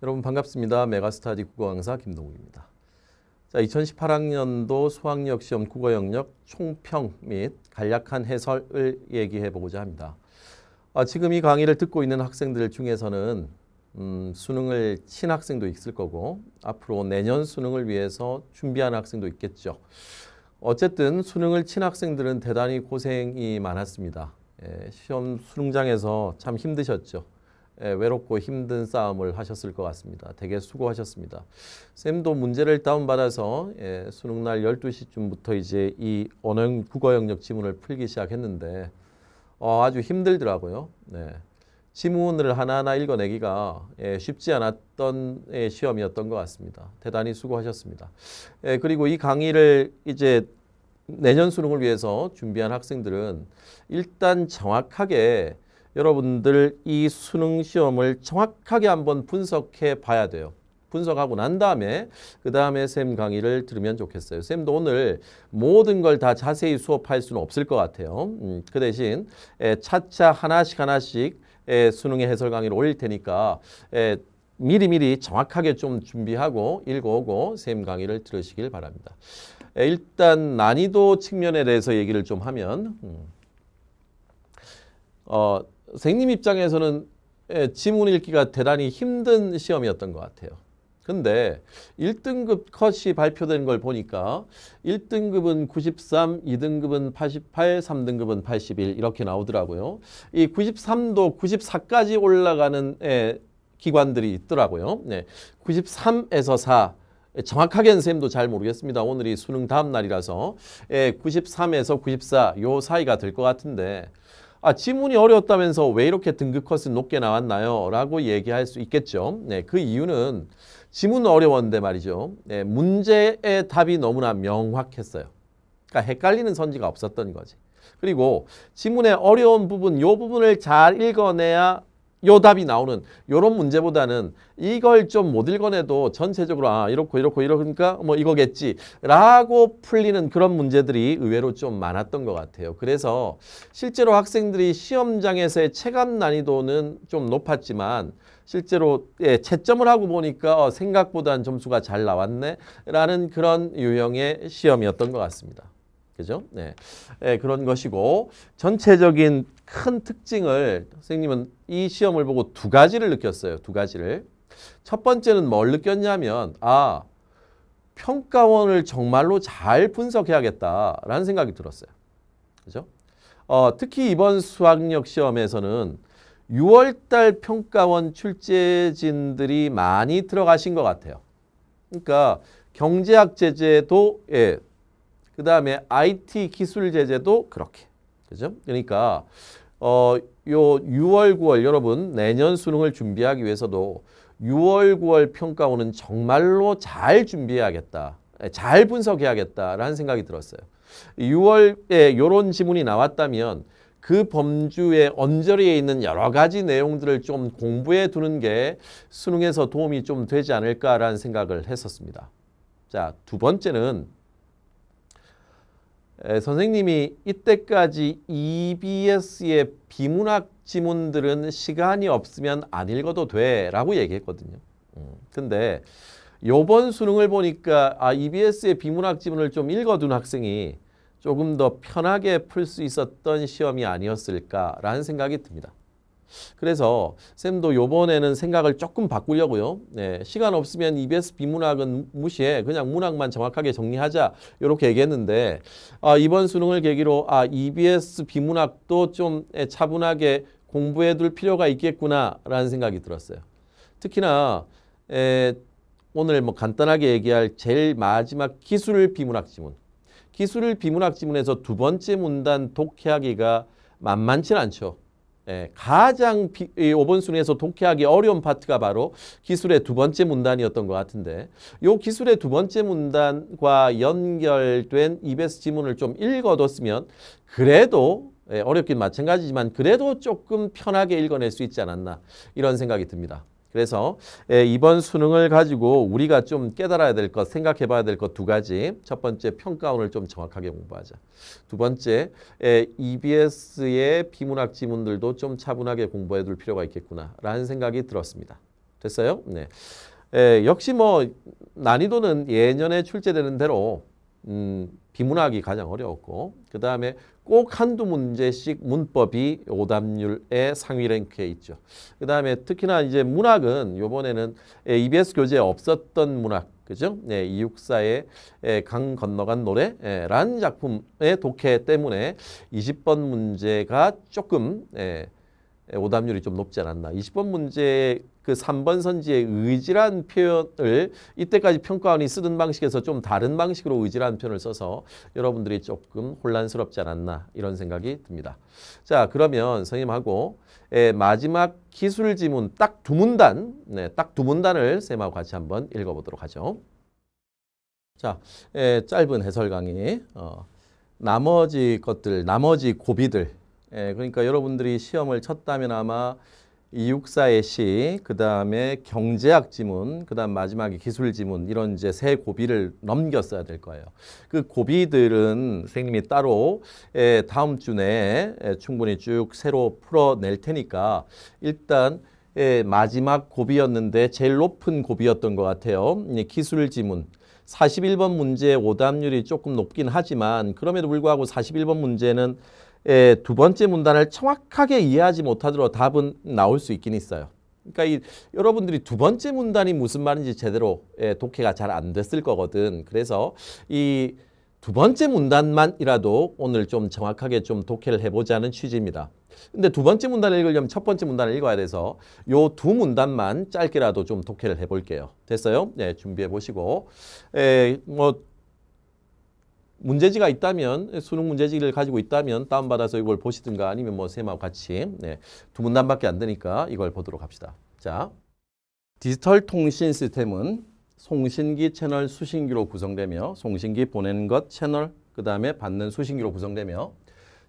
여러분 반갑습니다. 메가스터디 국어 강사 김동욱입니다. 자, 2018학년도 수학력 시험 국어 영역 총평 및 간략한 해설을 얘기해 보고자 합니다. 아, 지금 이 강의를 듣고 있는 학생들 중에서는 음, 수능을 친 학생도 있을 거고 앞으로 내년 수능을 위해서 준비하 학생도 있겠죠. 어쨌든 수능을 친 학생들은 대단히 고생이 많았습니다. 예, 시험 수능장에서 참 힘드셨죠. 예, 외롭고 힘든 싸움을 하셨을 것 같습니다. 되게 수고하셨습니다. 쌤도 문제를 다운받아서 예, 수능 날 12시쯤부터 이제 이 언어 국어 영역 지문을 풀기 시작했는데 어, 아주 힘들더라고요. 네. 지문을 하나하나 읽어내기가 예, 쉽지 않았던 시험이었던 것 같습니다. 대단히 수고하셨습니다. 그리고 이 강의를 이제 내년 수능을 위해서 준비한 학생들은 일단 정확하게 여러분들 이 수능 시험을 정확하게 한번 분석해 봐야 돼요. 분석하고 난 다음에 그 다음에 쌤 강의를 들으면 좋겠어요. 쌤도 오늘 모든 걸 다 자세히 수업할 수는 없을 것 같아요. 음, 그 대신 에, 차차 하나씩 하나씩 에, 수능의 해설 강의를 올릴 테니까 에, 미리미리 정확하게 좀 준비하고 읽어오고 쌤 강의를 들으시길 바랍니다. 에, 일단 난이도 측면에 대해서 얘기를 좀 하면 음, 어, 선생님 입장에서는 예, 지문 읽기가 대단히 힘든 시험이었던 것 같아요. 근데 1등급 컷이 발표된 걸 보니까 1등급은 93, 2등급은 88, 3등급은 81 이렇게 나오더라고요. 이 93도 94까지 올라가는 예, 기관들이 있더라고요. 네, 93에서 4 예, 정확하게는 쌤도 잘 모르겠습니다. 오늘이 수능 다음 날이라서 예, 93에서 94 요 사이가 될 것 같은데 아, 지문이 어려웠다면서 왜 이렇게 등급 컷은 높게 나왔나요? 라고 얘기할 수 있겠죠. 네, 그 이유는 지문 어려웠는데 말이죠. 네, 문제의 답이 너무나 명확했어요. 그러니까 헷갈리는 선지가 없었던 거지. 그리고 지문의 어려운 부분, 요 부분을 잘 읽어내야 요 답이 나오는 요런 문제보다는 이걸 좀 못 읽어내도 전체적으로 아 이렇고 이렇고 이러니까 뭐 이거겠지 라고 풀리는 그런 문제들이 의외로 좀 많았던 것 같아요. 그래서 실제로 학생들이 시험장에서의 체감 난이도는 좀 높았지만 실제로 예, 채점을 하고 보니까 어, 생각보다는 점수가 잘 나왔네 라는 그런 유형의 시험이었던 것 같습니다. 그죠? 네. 네. 그런 것이고 전체적인 큰 특징을 선생님은 이 시험을 보고 두 가지를 느꼈어요. 두 가지를. 첫 번째는 뭘 느꼈냐면 아 평가원을 정말로 잘 분석해야겠다라는 생각이 들었어요. 그죠? 어, 특히 이번 수학력 시험에서는 6월달 평가원 출제진들이 많이 들어가신 것 같아요. 그러니까 경제학 제재도 예, 그 다음에 IT 기술 제재도 그렇게. 그죠? 그러니까 어, 요 6월, 9월 여러분 내년 수능을 준비하기 위해서도 6월, 9월 평가원은 정말로 잘 준비해야겠다. 예, 잘 분석해야겠다라는 생각이 들었어요. 6월에 이런 예, 지문이 나왔다면 그 범주의 언저리에 있는 여러 가지 내용들을 좀 공부해 두는 게 수능에서 도움이 좀 되지 않을까라는 생각을 했었습니다. 자, 두 번째는 에, 선생님이 이때까지 EBS의 비문학 지문들은 시간이 없으면 안 읽어도 돼 라고 얘기했거든요. 음, 근데 요번 수능을 보니까 아, EBS의 비문학 지문을 좀 읽어둔 학생이 조금 더 편하게 풀 수 있었던 시험이 아니었을까라는 생각이 듭니다. 그래서 쌤도 요번에는 생각을 조금 바꾸려고요. 네, 시간 없으면 EBS 비문학은 무시해. 그냥 문학만 정확하게 정리하자. 이렇게 얘기했는데 아, 이번 수능을 계기로 아 EBS 비문학도 좀 차분하게 공부해둘 필요가 있겠구나라는 생각이 들었어요. 특히나 에, 오늘 뭐 간단하게 얘기할 제일 마지막 기술 비문학 지문. 기술 비문학 지문에서 두 번째 문단 독해하기가 만만치 않죠. 예, 가장 비, 이 5번 순위에서 독해하기 어려운 파트가 바로 기술의 두 번째 문단이었던 것 같은데 요 기술의 두 번째 문단과 연결된 EBS 지문을 좀 읽어뒀으면 그래도 예, 어렵긴 마찬가지지만 그래도 조금 편하게 읽어낼 수 있지 않았나 이런 생각이 듭니다. 그래서 예, 이번 수능을 가지고 우리가 좀 깨달아야 될 것, 생각해 봐야 될 것 두 가지. 첫 번째, 평가원을 좀 정확하게 공부하자. 두 번째, 예, EBS의 비문학 지문들도 좀 차분하게 공부해 둘 필요가 있겠구나라는 생각이 들었습니다. 됐어요? 네. 에, 예, 역시 뭐 난이도는 예년에 출제되는 대로 음, 비문학이 가장 어려웠고 그 다음에 꼭 한두 문제씩 문법이 오답률의 상위 랭크에 있죠. 그 다음에 특히나 이제 문학은 요번에는 EBS 교재에 없었던 문학 그죠? 예, 이육사의 예, 강 건너간 노래 예, 라는 작품의 독해 때문에 20번 문제가 조금 예, 오답률이 좀 높지 않았나. 20번 문제 그 3번 선지의 의지란 표현을 이때까지 평가원이 쓰던 방식에서 좀 다른 방식으로 의지란 표현을 써서 여러분들이 조금 혼란스럽지 않았나 이런 생각이 듭니다. 자 그러면 선생님하고 예, 마지막 기술 지문 딱 두 문단, 네, 딱 두 문단을 쌤하고 같이 한번 읽어보도록 하죠. 자 예, 짧은 해설 강의 어, 나머지 것들, 나머지 고비들 예, 그러니까 여러분들이 시험을 쳤다면 아마 이육사의 시, 그 다음에 경제학 지문, 그 다음 마지막에 기술 지문 이런 이제 세 고비를 넘겼어야 될 거예요. 그 고비들은 선생님이 따로 에, 예, 다음 주 내에 예, 충분히 쭉 새로 풀어낼 테니까 일단 에, 예, 마지막 고비였는데 제일 높은 고비였던 것 같아요. 기술 지문. 41번 문제 오답률이 조금 높긴 하지만 그럼에도 불구하고 41번 문제는 에, 예, 두 번째 문단을 정확하게 이해하지 못하도록 답은 나올 수 있긴 있어요. 그러니까 이, 여러분들이 두 번째 문단이 무슨 말인지 제대로 에, 예, 독해가 잘 안 됐을 거거든. 그래서 이 두 번째 문단만이라도 오늘 좀 정확하게 좀 독해를 해보자는 취지입니다. 근데 두 번째 문단을 읽으려면 첫 번째 문단을 읽어야 돼서 요 두 문단만 짧게라도 좀 독해를 해볼게요. 됐어요? 네, 준비해 보시고. 에, 예, 뭐 문제지가 있다면 수능 문제지를 가지고 있다면 다운받아서 이걸 보시든가 아니면 뭐 쌤하고 같이 네, 두 문단밖에 안 되니까 이걸 보도록 합시다. 자, 디지털 통신 시스템은 송신기 채널 수신기로 구성되며 송신기 보낸것 채널 그 다음에 받는 수신기로 구성되며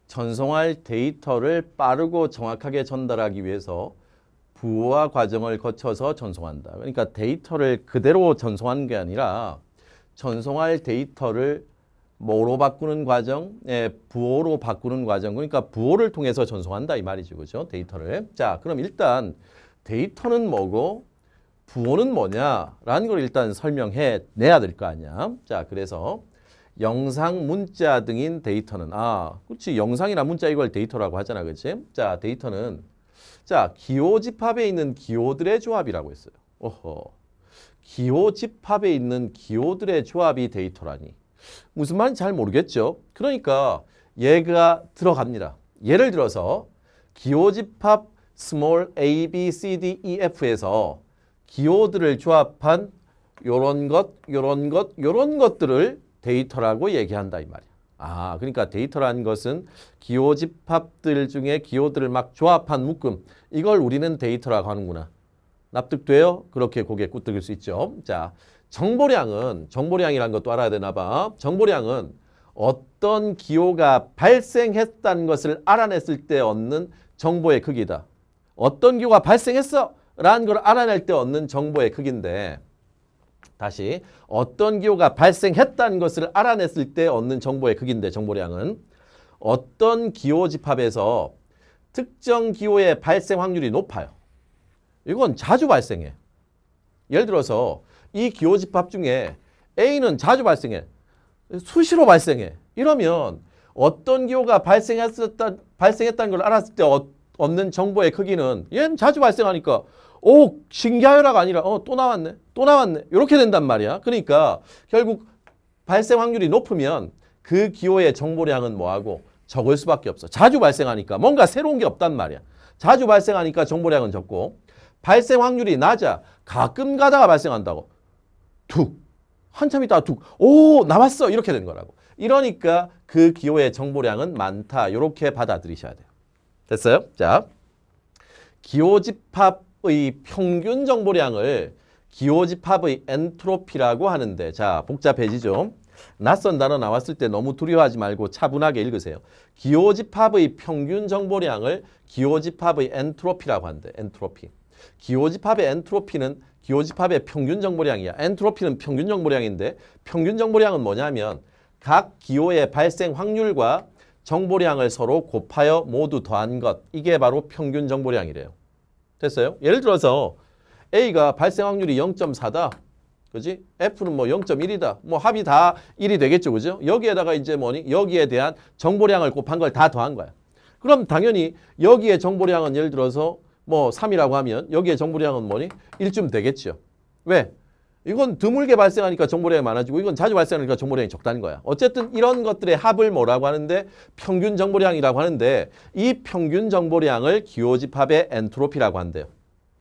전송할 데이터를 빠르고 정확하게 전달하기 위해서 부호화 과정을 거쳐서 전송한다. 그러니까 데이터를 그대로 전송하는 게 아니라 전송할 데이터를 뭐로 바꾸는 과정, 예, 부호로 바꾸는 과정. 그러니까 부호를 통해서 전송한다 이 말이죠. 그죠? 데이터를. 자, 그럼 일단 데이터는 뭐고 부호는 뭐냐라는 걸 일단 설명해 내야 될 거 아니야. 자, 그래서 영상, 문자 등인 데이터는 아, 그렇지. 영상이나 문자 이걸 데이터라고 하잖아. 그렇지? 자, 데이터는 자, 기호 집합에 있는 기호들의 조합이라고 했어요. 오호. 기호 집합에 있는 기호들의 조합이 데이터라니. 무슨 말인지 잘 모르겠죠. 그러니까 얘가 들어갑니다. 예를 들어서 기호집합 small a, b, c, d, e, f에서 기호들을 조합한 요런 것, 요런 것, 요런 것들을 데이터라고 얘기한다 이 말이야. 아, 그러니까 데이터라는 것은 기호 집합들 중에 기호들을 막 조합한 묶음. 이걸 우리는 데이터라고 하는구나. 납득돼요? 그렇게 고개 꾸덕일 수 있죠. 자, 정보량은 정보량이란 것도 알아야 되나 봐. 정보량은 어떤 기호가 발생했다는 것을 알아냈을 때 얻는 정보의 크기다. 어떤 기호가 발생했어? 라는 걸 알아낼 때 얻는 정보의 크기인데 다시 어떤 기호가 발생했다는 것을 알아냈을 때 얻는 정보의 크기인데 정보량은 어떤 기호 집합에서 특정 기호의 발생 확률이 높아요. 이건 자주 발생해. 예를 들어서 이 기호집합 중에 A는 자주 발생해. 수시로 발생해. 이러면 어떤 기호가 발생했었다, 발생했다는 걸 알았을 때 어, 없는 정보의 크기는 얘는 자주 발생하니까 오 신기하여라가 아니라 어 또 나왔네 또 나왔네 이렇게 된단 말이야 그러니까 결국 발생 확률이 높으면 그 기호의 정보량은 뭐하고 적을 수밖에 없어 자주 발생하니까 뭔가 새로운 게 없단 말이야 자주 발생하니까 정보량은 적고 발생 확률이 낮아 가끔 가다가 발생한다고 툭. 한참 있다가 툭. 오, 남았어. 이렇게 되 거라고. 이러니까 그 기호의 정보량은 많다. 이렇게 받아들이셔야 돼요. 됐어요? 자. 기호 집합의 평균 정보량을 기호 집합의 엔트로피라고 하는데 자, 복잡해지 죠 낯선 단어 나왔을 때 너무 두려워하지 말고 차분하게 읽으세요. 기호집합의 평균 정보량을 기호집합의 엔트로피라고 한대. 엔트로피. 기호집합의 엔트로피는 기호집합의 평균 정보량이야. 엔트로피는 평균 정보량인데 평균 정보량은 뭐냐면 각 기호의 발생 확률과 정보량을 서로 곱하여 모두 더한 것. 이게 바로 평균 정보량이래요. 됐어요? 예를 들어서 A가 발생 확률이 0.4다. 그지? F는 뭐 0.1이다. 뭐 합이 다 1이 되겠죠. 그죠? 여기에다가 이제 뭐니? 여기에 대한 정보량을 곱한 걸 다 더한 거야. 그럼 당연히 여기에 정보량은 예를 들어서 뭐 3이라고 하면 여기에 정보량은 뭐니? 1쯤 되겠죠. 왜? 이건 드물게 발생하니까 정보량이 많아지고 이건 자주 발생하니까 정보량이 적다는 거야. 어쨌든 이런 것들의 합을 뭐라고 하는데 평균 정보량이라고 하는데 이 평균 정보량을 기호집합의 엔트로피라고 한대요.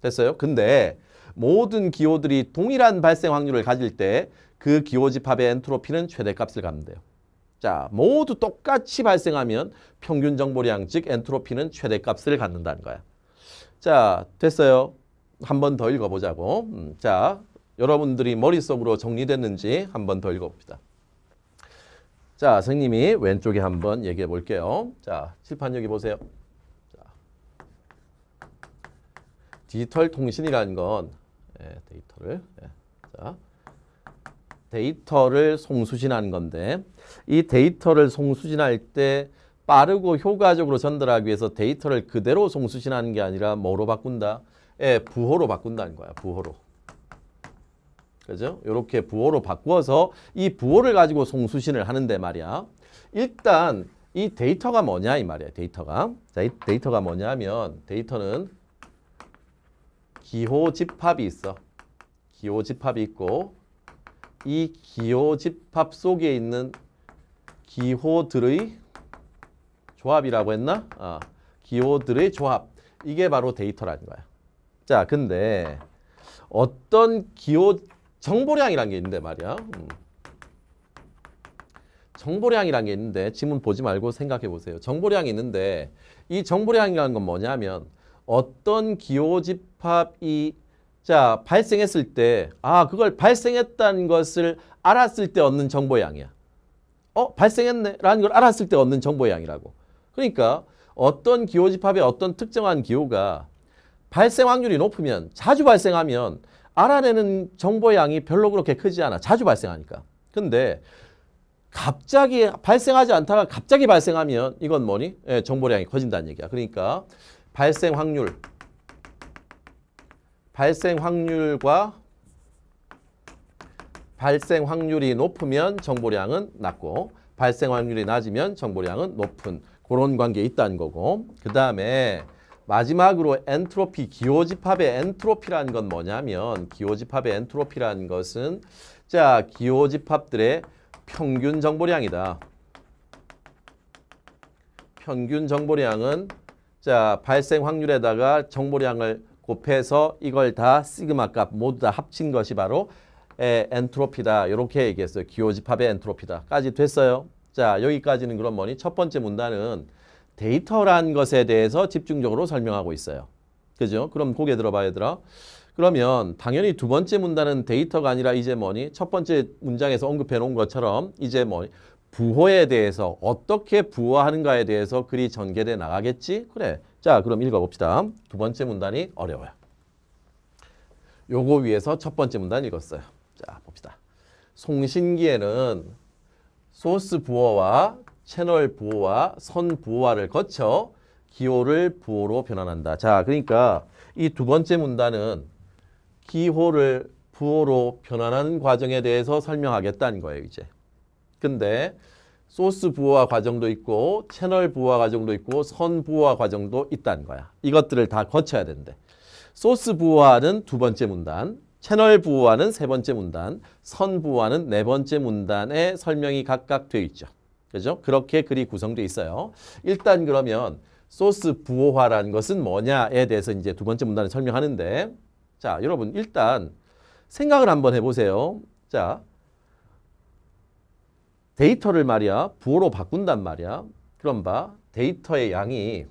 됐어요? 근데 모든 기호들이 동일한 발생 확률을 가질 때 그 기호집합의 엔트로피는 최대값을 갖는대요 자, 모두 똑같이 발생하면 평균 정보량 즉 엔트로피는 최대값을 갖는다는 거야. 자, 됐어요. 한 번 더 읽어보자고. 음, 자, 여러분들이 머릿속으로 정리됐는지 한 번 더 읽어봅시다. 자, 선생님이 왼쪽에 한번 얘기해 볼게요. 자, 칠판 여기 보세요. 자, 디지털 통신이라는 건 예, 데이터를 예, 자, 데이터를 송수신하는 건데 이 데이터를 송수신할 때 빠르고 효과적으로 전달하기 위해서 데이터를 그대로 송수신하는 게 아니라 뭐로 바꾼다? 예, 부호로 바꾼다는 거야. 부호로. 그죠? 이렇게 부호로 바꾸어서 이 부호를 가지고 송수신을 하는데 말이야. 일단 이 데이터가 뭐냐 이 말이야. 데이터가. 자, 이 데이터가 뭐냐면 데이터는 기호 집합이 있어. 기호 집합이 있고 이 기호 집합 속에 있는 기호들의 조합이라고 했나? 어, 기호들의 조합. 이게 바로 데이터라는 거야. 자, 근데 어떤 기호 정보량이라게 있는데 말이야. 음. 정보량이라게 있는데 지문 보지 말고 생각해 보세요. 정보량이 있는데 이 정보량이라는 건 뭐냐면 어떤 기호 집합이 자 발생했을 때아 그걸 발생했다는 것을 알았을 때 얻는 정보양이야. 어 발생했네 라는 걸 알았을 때 얻는 정보양이라고. 그러니까 어떤 기호집합의 어떤 특정한 기호가 발생 확률이 높으면 자주 발생하면 알아내는 정보 양이 별로 그렇게 크지 않아. 자주 발생하니까. 근데 갑자기 발생하지 않다가 갑자기 발생하면 이건 뭐니? 예, 정보량이 커진다는 얘기야. 그러니까 발생 확률 발생 확률과 발생 확률이 높으면 정보량은 낮고 발생 확률이 낮으면 정보량은 높은 그런 관계 있다는 거고 그 다음에 마지막으로 엔트로피, 기호집합의 엔트로피라는 건 뭐냐면 기호집합의 엔트로피라는 것은 자 기호집합들의 평균 정보량이다. 평균 정보량은 자 발생 확률에다가 정보량을 곱해서 이걸 다 시그마 값 모두 다 합친 것이 바로 에, 엔트로피다. 이렇게 얘기했어요. 기호집합의 엔트로피다.까지 됐어요. 자, 여기까지는 그럼 뭐니? 첫 번째 문단은 데이터란 것에 대해서 집중적으로 설명하고 있어요. 그죠? 그럼 고개 들어봐 얘들아. 그러면 당연히 두 번째 문단은 데이터가 아니라 이제 뭐니? 첫 번째 문장에서 언급해 놓은 것처럼 이제 뭐니? 부호에 대해서 어떻게 부호하는가에 대해서 글이 전개돼 나가겠지? 그래. 자, 그럼 읽어봅시다. 두 번째 문단이 어려워요. 요거 위에서 첫 번째 문단 읽었어요. 자, 봅시다. 송신기에는 소스 부호와 채널 부호와 선 부호화를 거쳐 기호를 부호로 변환한다. 자, 그러니까 이 두 번째 문단은 기호를 부호로 변환하는 과정에 대해서 설명하겠다는 거예요, 이제. 근데 소스 부호화 과정도 있고 채널 부호화 과정도 있고 선 부호화 과정도 있다는 거야. 이것들을 다 거쳐야 된대. 소스 부호화는 두 번째 문단, 채널 부호와는 세 번째 문단, 선 부호와는 네 번째 문단에 설명이 각각 되어 있죠. 그죠? 그렇게 글이 구성되어 있어요. 일단 그러면 소스 부호화라는 것은 뭐냐에 대해서 이제 두 번째 문단을 설명하는데 자, 여러분 일단 생각을 한번 해보세요. 자, 데이터를 말이야 부호로 바꾼단 말이야. 그럼 봐 데이터의 양이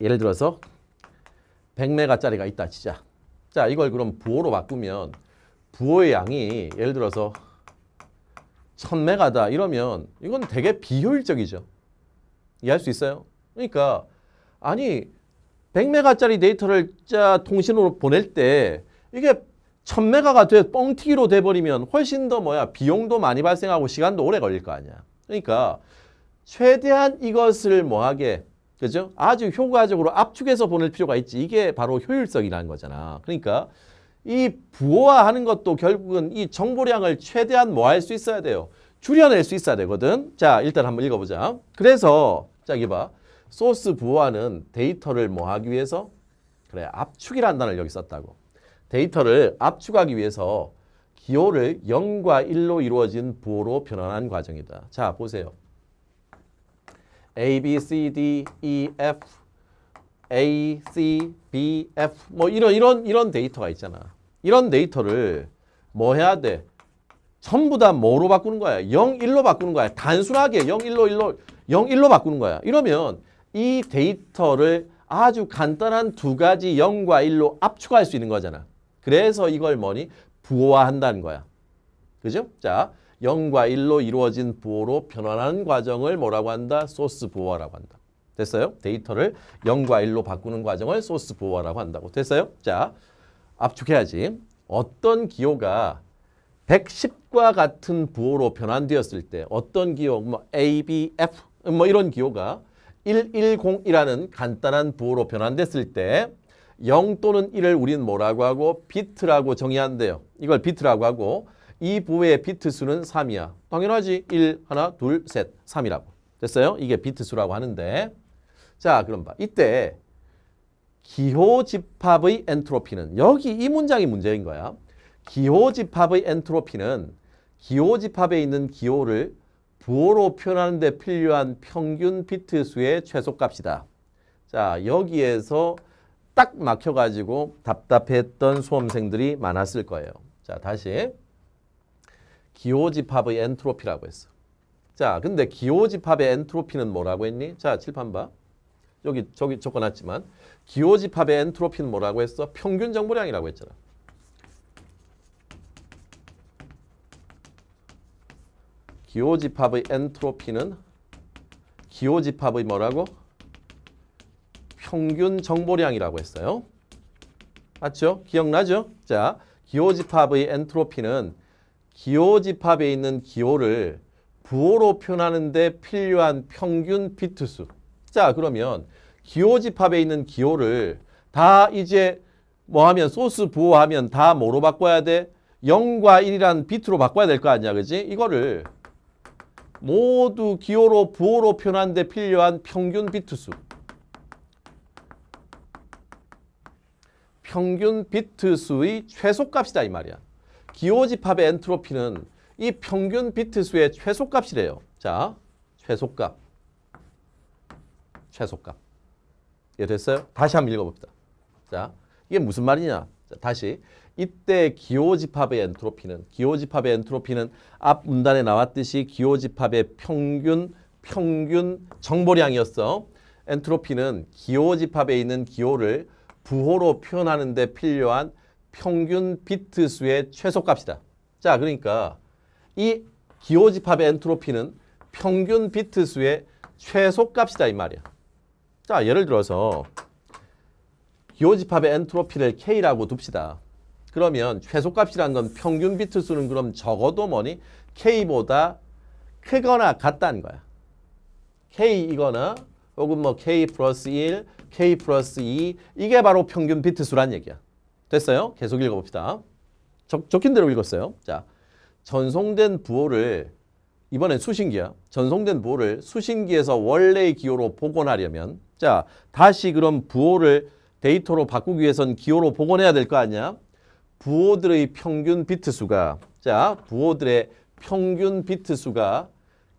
예를 들어서 100메가짜리가 있다 치자. 자, 이걸 그럼 부호로 바꾸면 부호의 양이 예를 들어서 1000메가다 이러면 이건 되게 비효율적이죠. 이해할 수 있어요? 그러니까 아니 100메가짜리 데이터를 자 통신으로 보낼 때 이게 1000메가가 돼 뻥튀기로 돼버리면 훨씬 더 뭐야 비용도 많이 발생하고 시간도 오래 걸릴 거 아니야. 그러니까 최대한 이것을 뭐하게 그죠? 아주 효과적으로 압축해서 보낼 필요가 있지. 이게 바로 효율성이라는 거잖아. 그러니까 이 부호화하는 것도 결국은 이 정보량을 최대한 뭐 할 수 있어야 돼요. 줄여낼 수 있어야 되거든. 자, 일단 한번 읽어보자. 그래서 자, 여기 봐. 소스 부호화는 데이터를 뭐 하기 위해서? 그래, 압축이라는 단어를 여기 썼다고. 데이터를 압축하기 위해서 기호를 0과 1로 이루어진 부호로 변환한 과정이다. 자, 보세요. A, B, C, D, E, F, A, C, B, F 뭐 이런 이런 이런 데이터가 있잖아. 이런 데이터를 뭐 해야 돼? 전부 다 뭐로 바꾸는 거야? 0, 1로 바꾸는 거야. 단순하게 0, 1로, 1로, 0, 1로 바꾸는 거야. 이러면 이 데이터를 아주 간단한 두 가지 0과 1로 압축할 수 있는 거잖아. 그래서 이걸 뭐니? 부호화한다는 거야. 그죠? 자, 영과 일로 이루어진 부호로 변환하는 과정을 뭐라고 한다? 소스 부호화라고 한다. 됐어요? 데이터를 영과일로 바꾸는 과정을 소스 부호화라고 한다고. 됐어요? 자, 압축해야지. 어떤 기호가 110과 같은 부호로 변환되었을 때 어떤 기호, 뭐 A, B, F 뭐 이런 기호가 110이라는 간단한 부호로 변환됐을 때 0 또는 1을 우리는 뭐라고 하고 비트라고 정의한대요. 이걸 비트라고 하고 이 부의 비트 수는 3이야. 당연하지. 1, 하나, 둘, 셋, 3이라고. 됐어요? 이게 비트 수라고 하는데 자, 그럼 봐. 이때 기호집합의 엔트로피는 여기 이 문장이 문제인 거야. 기호집합의 엔트로피는 기호집합에 있는 기호를 부호로 표현하는 데 필요한 평균 비트 수의 최소값이다. 자, 여기에서 딱 막혀가지고 답답했던 수험생들이 많았을 거예요. 자, 다시. 기호집합의 엔트로피라고 했어. 자, 근데 기호집합의 엔트로피는 뭐라고 했니? 자, 칠판 봐. 여기 저기 적어놨지만 기호집합의 엔트로피는 뭐라고 했어? 평균 정보량이라고 했잖아. 기호집합의 엔트로피는 기호집합의 뭐라고? 평균 정보량이라고 했어요. 맞죠? 기억나죠? 자, 기호집합의 엔트로피는 기호집합에 있는 기호를 부호로 표현하는데 필요한 평균 비트수. 자 그러면 기호집합에 있는 기호를 다 이제 뭐하면 소스 부호하면 다 뭐로 바꿔야 돼? 0과 1이란 비트로 바꿔야 될 거 아니야 그지? 이거를 모두 기호로 부호로 표현하는데 필요한 평균 비트수 평균 비트수의 최소값이다 이 말이야 기호집합의 엔트로피는 이 평균 비트수의 최소값이래요. 자, 최소값. 최소값. 이해 됐어요? 다시 한번 읽어봅시다. 자, 이게 무슨 말이냐. 자, 다시. 이때 기호집합의 엔트로피는 기호집합의 엔트로피는 앞 문단에 나왔듯이 기호집합의 평균 평균 정보량이었어. 엔트로피는 기호집합에 있는 기호를 부호로 표현하는 데 필요한 평균 비트 수의 최소값이다. 자, 그러니까 이 기호집합의 엔트로피는 평균 비트 수의 최소값이다 이 말이야. 자, 예를 들어서 기호집합의 엔트로피를 K라고 둡시다. 그러면 최소값이란 건 평균 비트 수는 그럼 적어도 뭐니? K보다 크거나 같다는 거야. K이거나 혹은 뭐 K 플러스 1, K 플러스 2 이게 바로 평균 비트 수란 얘기야. 됐어요? 계속 읽어봅시다. 적, 적힌 대로 읽었어요. 자, 전송된 부호를 이번엔 수신기야. 전송된 부호를 수신기에서 원래의 기호로 복원하려면 자, 다시 그럼 부호를 데이터로 바꾸기 위해선 기호로 복원해야 될 거 아니야? 부호들의 평균 비트 수가 자, 부호들의 평균 비트 수가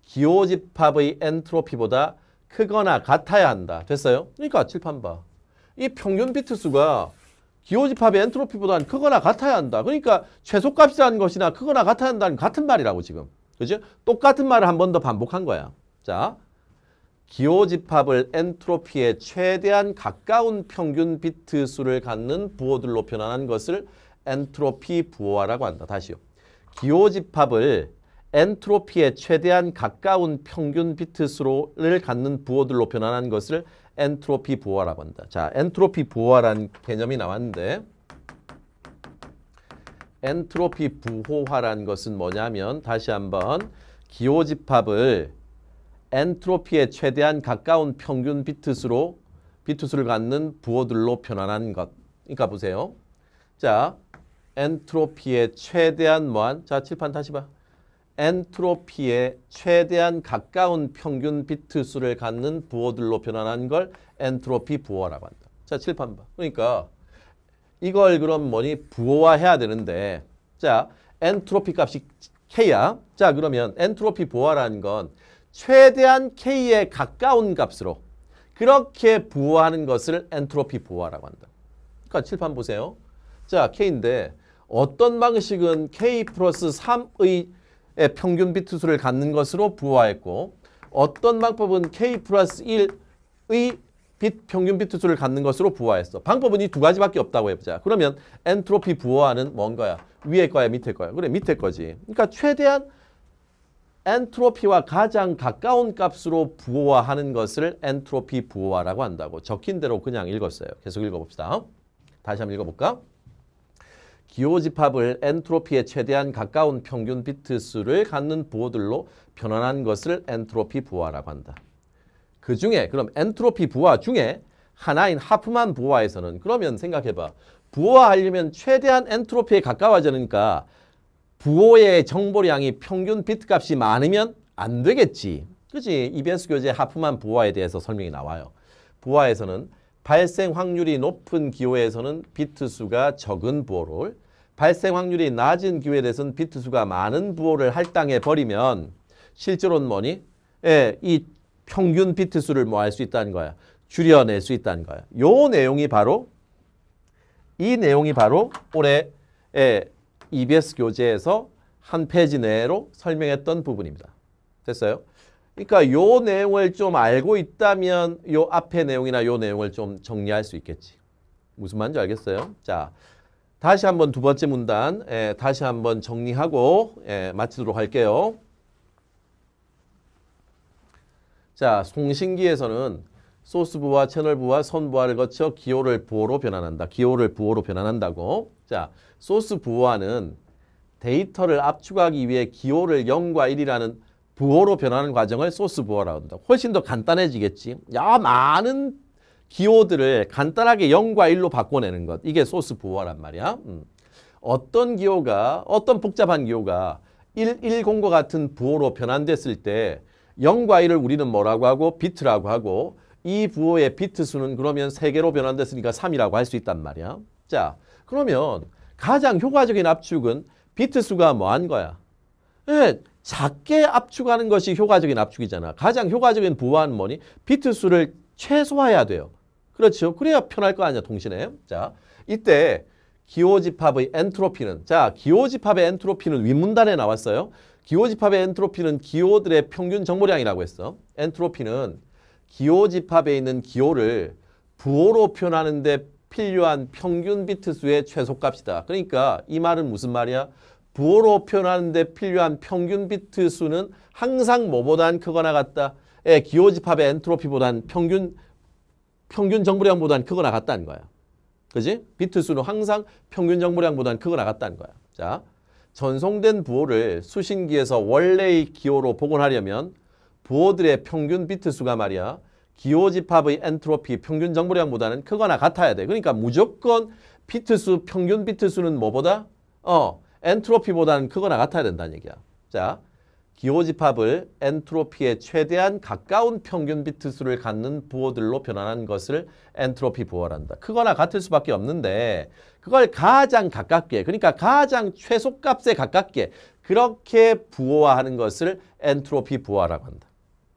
기호 집합의 엔트로피보다 크거나 같아야 한다. 됐어요? 그러니까 칠판 봐. 이 평균 비트 수가 기호집합의 엔트로피보다는 크거나 같아야 한다. 그러니까 최소값이라는 것이나 크거나 같아야 한다는 같은 말이라고 지금. 그죠? 똑같은 말을 한 번 더 반복한 거야. 자, 기호집합을 엔트로피에 최대한 가까운 평균 비트 수를 갖는 부호들로 변환한 것을 엔트로피 부호화라고 한다. 다시요. 기호집합을 엔트로피에 최대한 가까운 평균 비트 수를 갖는 부호들로 변환한 것을 엔트로피 부호라고 한다. 자, 엔트로피 부호라는 개념이 나왔는데 엔트로피 부호화라는 것은 뭐냐면 다시 한번 기호집합을 엔트로피에 최대한 가까운 평균 비트수로 비트수를 갖는 부호들로 변환한 것. 그러니까 보세요. 자, 엔트로피에 최대한 뭐한? 자, 칠판 다시 봐. 엔트로피에 최대한 가까운 평균 비트 수를 갖는 부호들로 변환한 걸 엔트로피 부호라고 한다. 자, 칠판 봐. 그러니까 이걸 그럼 뭐니 부호화해야 되는데 자, 엔트로피 값이 K야. 자, 그러면 엔트로피 부호화라는 건 최대한 K에 가까운 값으로 그렇게 부호하는 것을 엔트로피 부호화라고 한다. 그러니까 칠판 보세요. 자, K인데 어떤 방식은 K 플러스 3의 예, 평균 비트수를 갖는 것으로 부화했고 어떤 방법은 k 플러스 1의 빛 평균 비트수를 갖는 것으로 부화했어 방법은 이 두 가지밖에 없다고 해보자. 그러면 엔트로피 부호화는 뭔가야 위에 거야, 밑에 거야? 그래, 밑에 거지. 그러니까 최대한 엔트로피와 가장 가까운 값으로 부호화하는 것을 엔트로피 부호화라고 한다고 적힌 대로 그냥 읽었어요. 계속 읽어봅시다. 다시 한번 읽어볼까? 기호집합을 엔트로피에 최대한 가까운 평균 비트 수를 갖는 부호들로 변환한 것을 엔트로피 부하라고 한다. 그 중에 그럼 엔트로피 부하 중에 하나인 하프만 부하에서는 그러면 생각해봐. 부호화하려면 최대한 엔트로피에 가까워지니까 부호의 정보량이 평균 비트값이 많으면 안 되겠지. 그지? EBS 교재 하프만 부하에 대해서 설명이 나와요. 부하에서는 발생 확률이 높은 기호에서는 비트 수가 적은 부호를 발생 확률이 낮은 기호에 대해서는 비트 수가 많은 부호를 할당해 버리면 실제로는 뭐니? 예, 이 평균 비트 수를 뭐 할 수 있다는 거야. 줄여낼 수 있다는 거야. 요 내용이 바로 이 내용이 바로 올해 예, EBS 교재에서 한 페이지 내로 설명했던 부분입니다. 됐어요? 그러니까 요 내용을 좀 알고 있다면 요 앞에 내용이나 요 내용을 좀 정리할 수 있겠지. 무슨 말인지 알겠어요? 자, 다시 한번 두 번째 문단 에, 예, 다시 한번 정리하고 에, 예, 마치도록 할게요. 자, 송신기에서는 소스부와 채널부와 선부와를 거쳐 기호를 부호로 변환한다. 기호를 부호로 변환한다고. 자, 소스부와는 데이터를 압축하기 위해 기호를 0과 1이라는 부호로 변하는 과정을 소스 부호라한다 훨씬 더 간단해지겠지. 야 많은 기호들을 간단하게 0과 1로 바꿔내는 것. 이게 소스 부호란 말이야. 음. 어떤 기호가 어떤 복잡한 기호가 1, 1, 0과 같은 부호로 변환됐을 때 0과 1을 우리는 뭐라고 하고 비트라고 하고 이 부호의 비트 수는 그러면 3개로 변환됐으니까 3이라고 할 수 있단 말이야. 자 그러면 가장 효과적인 압축은 비트 수가 뭐한 거야? 네, 작게 압축하는 것이 효과적인 압축이잖아. 가장 효과적인 부하는 뭐니? 비트 수를 최소화해야 돼요. 그렇죠. 그래야 편할 거 아니야, 동시에. 자, 이때 기호집합의 엔트로피는 자, 기호집합의 엔트로피는 윗문단에 나왔어요. 기호집합의 엔트로피는 기호들의 평균 정보량이라고 했어. 엔트로피는 기호집합에 있는 기호를 부호로 표현하는데 필요한 평균 비트 수의 최소값이다. 그러니까 이 말은 무슨 말이야? 부호로 표현하는데 필요한 평균 비트 수는 항상 뭐보단 크거나 같다의 기호집합의 엔트로피보단 평균 평균 정보량보단 크거나 같다는 거야. 그지? 비트 수는 항상 평균 정보량보단 크거나 같다는 거야. 자, 전송된 부호를 수신기에서 원래의 기호로 복원하려면 부호들의 평균 비트 수가 말이야. 기호집합의 엔트로피 평균 정보량보다는 크거나 같아야 돼. 그러니까 무조건 비트 수, 평균 비트 수는 뭐보다? 어, 엔트로피보다는 크거나 같아야 된다는 얘기야. 자, 기호집합을 엔트로피에 최대한 가까운 평균 비트 수를 갖는 부호들로 변환한 것을 엔트로피 부호란다. 크거나 같을 수밖에 없는데 그걸 가장 가깝게, 그러니까 가장 최소값에 가깝게 그렇게 부호화하는 것을 엔트로피 부호화라고 한다.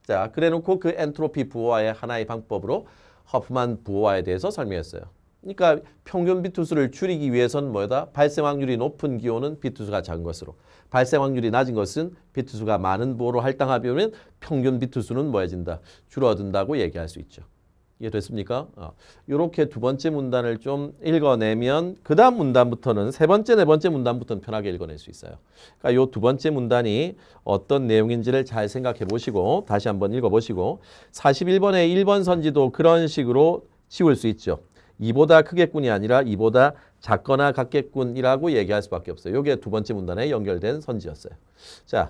자, 그래놓고 그 엔트로피 부호화의 하나의 방법으로 허프만 부호화에 대해서 설명했어요. 그러니까 평균 비투수를 줄이기 위해선는 뭐다? 발생 확률이 높은 기호는 비투수가 작은 것으로 발생 확률이 낮은 것은 비투수가 많은 보호로 할당하면 평균 비투수는 뭐해진다? 줄어든다고 얘기할 수 있죠. 이해됐습니까? 이렇게 어. 두 번째 문단을 좀 읽어내면 그 다음 문단부터는 세 번째, 네 번째 문단부터는 편하게 읽어낼 수 있어요. 그러니까 이두 번째 문단이 어떤 내용인지를 잘 생각해 보시고 다시 한번 읽어보시고 41번의 1번 선지도 그런 식으로 치울 수 있죠. 이보다 크겠군이 아니라 이보다 작거나 같겠군이라고 얘기할 수밖에 없어요. 이게 두 번째 문단에 연결된 선지였어요. 자,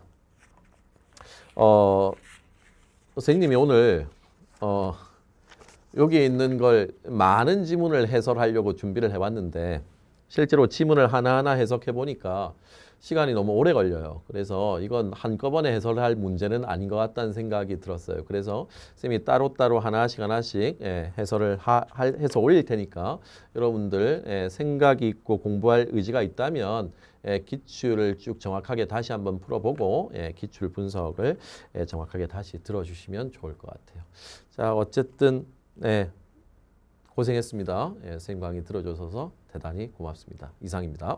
어, 선생님이 오늘 어, 여기 있는 걸 많은 지문을 해설하려고 준비를 해왔는데 실제로 지문을 하나하나 해석해보니까 시간이 너무 오래 걸려요. 그래서 이건 한꺼번에 해설할 문제는 아닌 것 같다는 생각이 들었어요. 그래서 쌤이 따로따로 하나씩 하나씩 예, 해설을 하, 해서 올릴 테니까 여러분들 예, 생각이 있고 공부할 의지가 있다면 예, 기출을 쭉 정확하게 다시 한번 풀어보고 예, 기출 분석을 예, 정확하게 다시 들어주시면 좋을 것 같아요. 자 어쨌든 예, 고생했습니다. 예, 선생님 강의 들어주셔서 대단히 고맙습니다. 이상입니다.